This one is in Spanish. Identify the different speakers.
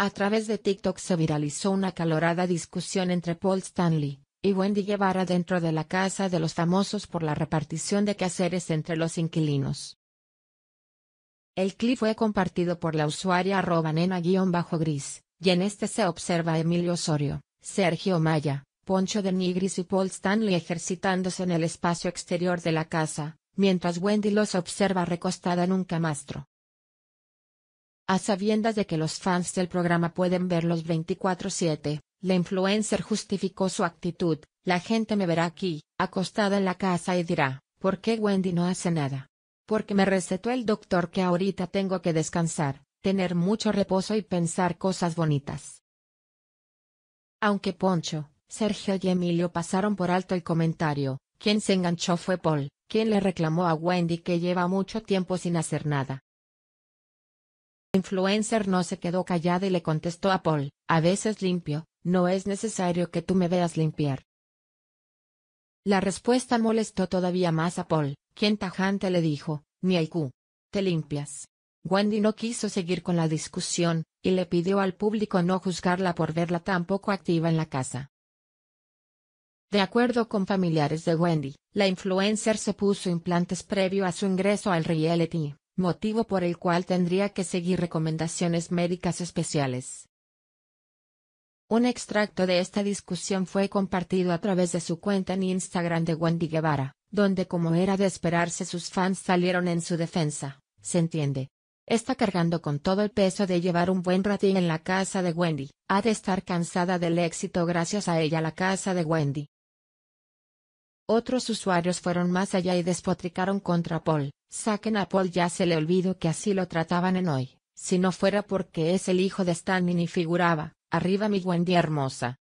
Speaker 1: A través de TikTok se viralizó una calorada discusión entre Paul Stanley y Wendy Guevara dentro de la casa de los famosos por la repartición de quehaceres entre los inquilinos. El clip fue compartido por la usuaria arroba nena-gris, y en este se observa a Emilio Osorio, Sergio Maya, Poncho de Nigris y Paul Stanley ejercitándose en el espacio exterior de la casa, mientras Wendy los observa recostada en un camastro. A sabiendas de que los fans del programa pueden ver los 24/7, la influencer justificó su actitud, la gente me verá aquí, acostada en la casa y dirá, ¿por qué Wendy no hace nada? Porque me recetó el doctor que ahorita tengo que descansar, tener mucho reposo y pensar cosas bonitas. Aunque Poncho, Sergio y Emilio pasaron por alto el comentario, quien se enganchó fue Paul, quien le reclamó a Wendy que lleva mucho tiempo sin hacer nada influencer no se quedó callada y le contestó a Paul, a veces limpio, no es necesario que tú me veas limpiar. La respuesta molestó todavía más a Paul, quien tajante le dijo, ni Te limpias. Wendy no quiso seguir con la discusión, y le pidió al público no juzgarla por verla tan poco activa en la casa. De acuerdo con familiares de Wendy, la influencer se puso implantes previo a su ingreso al reality, motivo por el cual tendría que seguir recomendaciones médicas especiales. Un extracto de esta discusión fue compartido a través de su cuenta en Instagram de Wendy Guevara, donde como era de esperarse sus fans salieron en su defensa, se entiende. Está cargando con todo el peso de llevar un buen ratín en la casa de Wendy, ha de estar cansada del éxito gracias a ella la casa de Wendy, otros usuarios fueron más allá y despotricaron contra Paul. Saquen a Paul ya se le olvidó que así lo trataban en hoy, si no fuera porque es el hijo de Stanley y figuraba, arriba mi Wendy hermosa.